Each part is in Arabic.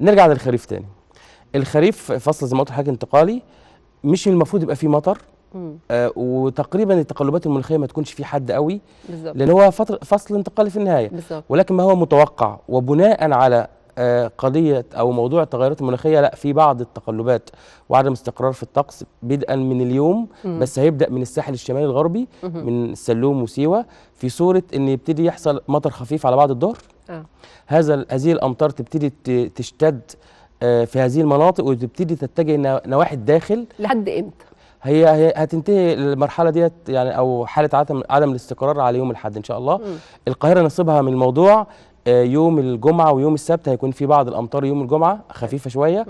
نرجع للخريف تاني الخريف فصل زي ما قلت حاجه انتقالي مش المفروض يبقى فيه مطر آه وتقريبا التقلبات المناخيه ما تكونش فيه حد قوي بالزبط. لان هو فصل انتقالي في النهايه بالزبط. ولكن ما هو متوقع وبناء على آه، قضيه او موضوع التغيرات المناخيه لا في بعض التقلبات وعدم استقرار في الطقس بدءا من اليوم مم. بس هيبدا من الساحل الشمالي الغربي مم. من السلوم وسيوه في صوره ان يبتدي يحصل مطر خفيف على بعد الظهر آه. هذا هذه الامطار تبتدي تشتد آه، في هذه المناطق وتبتدي تتجه نواحي الداخل لحد امتى؟ هي, هي هتنتهي المرحله ديت يعني او حاله عدم عدم الاستقرار على يوم الاحد ان شاء الله م. القاهره نصيبها من الموضوع آه، يوم الجمعه ويوم السبت هيكون في بعض الامطار يوم الجمعه خفيفه شويه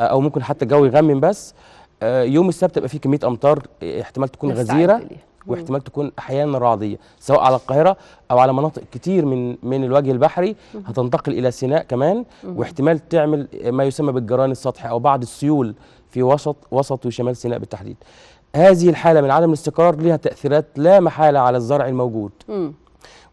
آه، او ممكن حتى الجو يغمم بس آه، يوم السبت يبقى في كميه امطار احتمال تكون غزيره واحتمال تكون احيانا رعديه سواء على القاهره او على مناطق كتير من من الوجه البحري هتنتقل الى سيناء كمان واحتمال تعمل ما يسمى بالجران السطحي او بعض السيول في وسط وسط وشمال سيناء بالتحديد هذه الحاله من عدم الاستقرار لها تاثيرات لا محاله على الزرع الموجود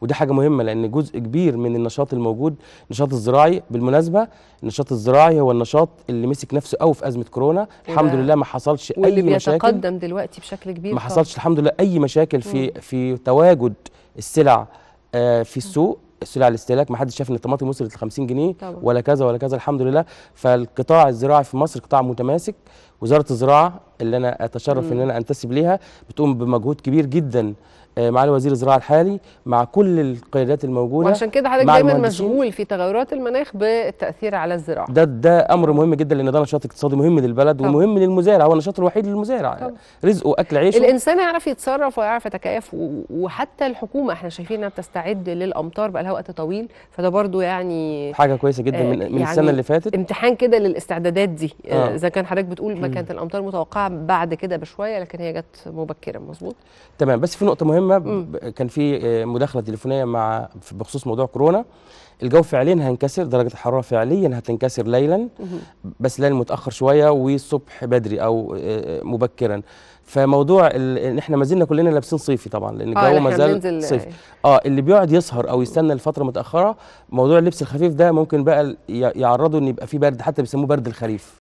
وده حاجه مهمه لان جزء كبير من النشاط الموجود النشاط الزراعي بالمناسبه النشاط الزراعي هو النشاط اللي مسك نفسه قوي في ازمه كورونا إيه الحمد لله ما حصلش اي مشاكل واللي بيتقدم دلوقتي بشكل كبير ما حصلش الحمد لله اي مشاكل في في تواجد السلع آه، في السوق السلع الاستهلاك ما حدش شاف ان الطماطم وصلت ل 50 جنيه طبعا. ولا كذا ولا كذا الحمد لله فالقطاع الزراعي في مصر قطاع متماسك وزاره الزراعه اللي انا اتشرف مم. ان انا انتسب ليها بتقوم بمجهود كبير جدا آه، معالي وزير الزراعه الحالي مع كل القيادات الموجوده وعشان كده حضرتك دايما مشغول في تغيرات المناخ بالتاثير على الزراعه ده ده امر مهم جدا لان ده نشاط اقتصادي مهم للبلد طب. ومهم للمزارع هو النشاط الوحيد للمزارع طب. رزقه اكل عيشه الانسان يعرف يتصرف ويعرف يتكيف وحتى الحكومه احنا شايفين انها بتستعد للامطار بقى لها وقت طويل فده برضو يعني حاجه كويسه جدا من, آه، يعني من السنه اللي فاتت امتحان كده للاستعدادات دي آه، اذا آه. كان حضرتك بتقول كانت الامطار متوقعه بعد كده بشويه لكن هي جت مبكرا مظبوط تمام بس في نقطه مهمه مم. كان في آه، مداخله تليفونيه مع بخصوص موضوع كورونا الجو فعليا هينكسر درجه الحراره فعليا هتنكسر ليلا مم. بس ليل متاخر شويه والصبح بدري او آه، مبكرا فموضوع ان احنا ما زلنا كلنا لابسين صيفي طبعا لان آه، الجو ما زال صيفي إيه. اه اللي بيقعد يسهر او يستنى لفتره متاخره موضوع اللبس الخفيف ده ممكن بقى يعرضه ان يبقى فيه برد حتى بيسموه برد الخريف